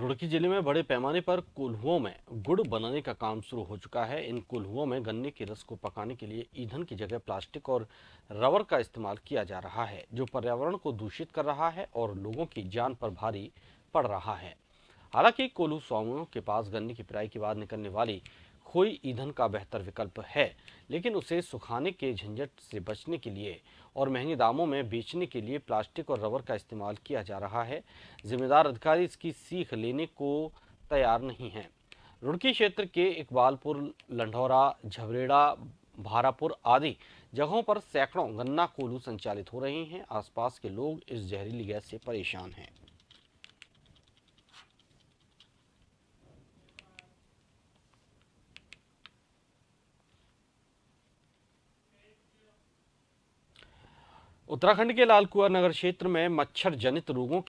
रुड़की जिले में बड़े पैमाने पर कुल्हुओं में गुड़ बनाने का काम शुरू हो चुका है इन कुल्हुओं में गन्ने के रस को पकाने के लिए ईंधन की जगह प्लास्टिक और रबर का इस्तेमाल किया जा रहा है जो पर्यावरण को दूषित कर रहा है और लोगों की जान पर भारी पड़ रहा है हालांकि कोल्हू स्वामियों के पास गन्ने की पिराई के बाद निकलने वाली कोई ईंधन का बेहतर विकल्प है लेकिन उसे सुखाने के झंझट से बचने के लिए और महंगे दामों में बेचने के लिए प्लास्टिक और रबर का इस्तेमाल किया जा रहा है जिम्मेदार अधिकारी इसकी सीख लेने को तैयार नहीं है रुड़की क्षेत्र के इकबालपुर लंढौरा झबरेड़ा भारापुर आदि जगहों पर सैकड़ों गन्ना कोलू संचालित हो रही हैं आसपास के लोग इस जहरीली गैस से परेशान हैं उत्तराखंड के लाल नगर क्षेत्र में मच्छर जनित रोगों